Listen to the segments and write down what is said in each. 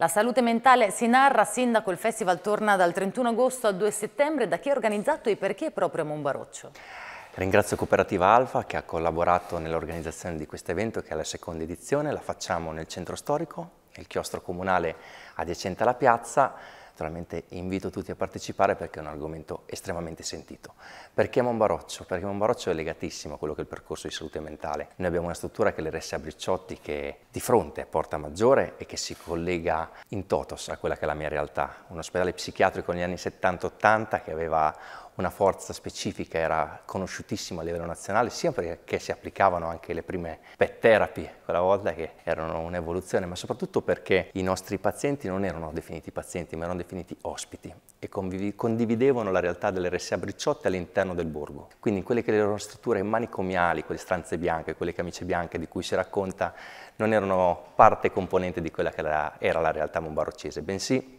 La salute mentale si narra, Sindaco, il festival torna dal 31 agosto al 2 settembre. Da chi è organizzato e perché proprio a Monbaroccio? Ringrazio Cooperativa Alfa che ha collaborato nell'organizzazione di questo evento che è la seconda edizione. La facciamo nel centro storico, nel chiostro comunale adiacente alla piazza Naturalmente invito tutti a partecipare perché è un argomento estremamente sentito. Perché Monbaroccio? Perché Monbaroccio è legatissimo a quello che è il percorso di salute mentale. Noi abbiamo una struttura che è l'RSA Bricciotti che è di fronte a Porta Maggiore e che si collega in totos a quella che è la mia realtà. Un ospedale psichiatrico negli anni 70-80 che aveva una forza specifica, era conosciutissimo a livello nazionale, sia perché si applicavano anche le prime pet therapy quella volta che erano un'evoluzione, ma soprattutto perché i nostri pazienti non erano definiti pazienti, ma erano definiti definiti ospiti e condividevano la realtà delle dell'RSA Bricciotti all'interno del borgo. Quindi in quelle che erano strutture manicomiali, quelle stanze bianche, quelle camicie bianche di cui si racconta, non erano parte componente di quella che era la realtà mombaroccese, bensì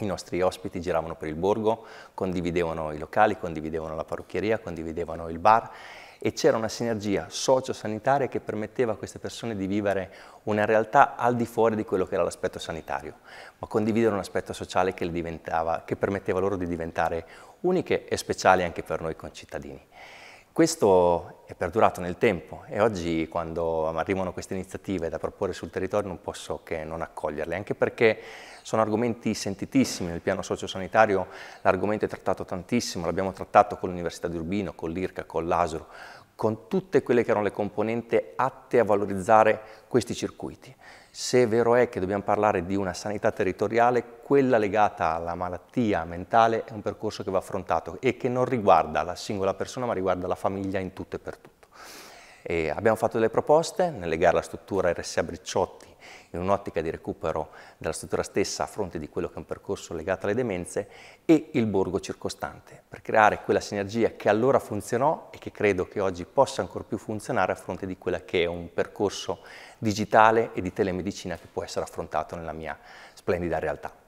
i nostri ospiti giravano per il borgo, condividevano i locali, condividevano la parrucchieria, condividevano il bar e c'era una sinergia socio-sanitaria che permetteva a queste persone di vivere una realtà al di fuori di quello che era l'aspetto sanitario, ma condividere un aspetto sociale che, che permetteva loro di diventare uniche e speciali anche per noi concittadini. Questo è perdurato nel tempo e oggi quando arrivano queste iniziative da proporre sul territorio non posso che non accoglierle, anche perché sono argomenti sentitissimi nel piano sociosanitario, l'argomento è trattato tantissimo, l'abbiamo trattato con l'Università di Urbino, con l'IRCA, con l'ASUR, con tutte quelle che erano le componenti atte a valorizzare questi circuiti. Se è vero è che dobbiamo parlare di una sanità territoriale, quella legata alla malattia mentale è un percorso che va affrontato e che non riguarda la singola persona ma riguarda la famiglia in tutto e per tutto. E abbiamo fatto delle proposte nel legare la struttura RSA Bricciotti in un'ottica di recupero della struttura stessa a fronte di quello che è un percorso legato alle demenze e il borgo circostante per creare quella sinergia che allora funzionò e che credo che oggi possa ancora più funzionare a fronte di quella che è un percorso digitale e di telemedicina che può essere affrontato nella mia splendida realtà.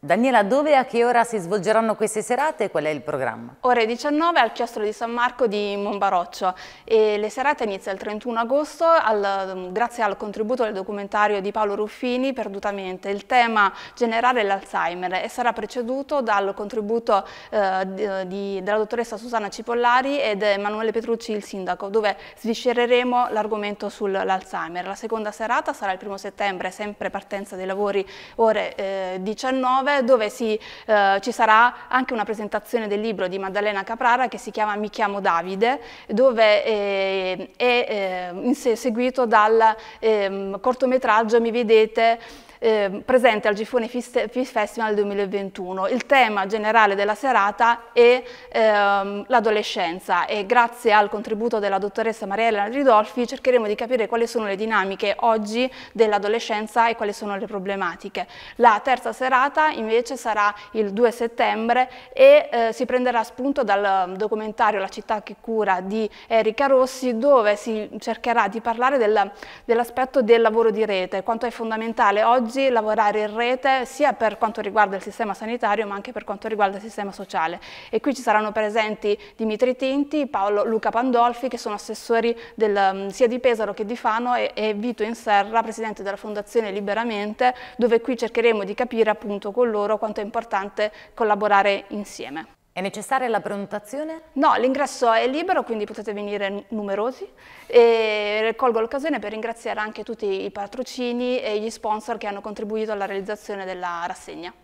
Daniela, dove e a che ora si svolgeranno queste serate e qual è il programma? Ore 19 al chiostro di San Marco di Monbaroccio e le serate iniziano il 31 agosto al, um, grazie al contributo del documentario di Paolo Ruffini, Perdutamente. Il tema generale è l'Alzheimer e sarà preceduto dal contributo eh, di, della dottoressa Susanna Cipollari ed Emanuele Petrucci, il sindaco, dove sviscereremo l'argomento sull'Alzheimer. La seconda serata sarà il 1 settembre, sempre partenza dei lavori ore eh, 19 19 dove si, eh, ci sarà anche una presentazione del libro di Maddalena Caprara che si chiama Mi chiamo Davide, dove eh, è, è, eh, è seguito dal ehm, cortometraggio Mi vedete eh, presente al Gifone Festival 2021. Il tema generale della serata è ehm, l'adolescenza e grazie al contributo della dottoressa Mariella Ridolfi cercheremo di capire quali sono le dinamiche oggi dell'adolescenza e quali sono le problematiche. La terza serata invece sarà il 2 settembre e eh, si prenderà spunto dal documentario La città che cura di Erika Rossi dove si cercherà di parlare del, dell'aspetto del lavoro di rete, quanto è fondamentale oggi oggi lavorare in rete sia per quanto riguarda il sistema sanitario ma anche per quanto riguarda il sistema sociale e qui ci saranno presenti Dimitri Tinti, Paolo Luca Pandolfi che sono assessori del, mm, sia di Pesaro che di Fano e, e Vito Inserra, presidente della Fondazione Liberamente dove qui cercheremo di capire appunto con loro quanto è importante collaborare insieme. È necessaria la prenotazione? No, l'ingresso è libero, quindi potete venire numerosi e colgo l'occasione per ringraziare anche tutti i patrocini e gli sponsor che hanno contribuito alla realizzazione della rassegna.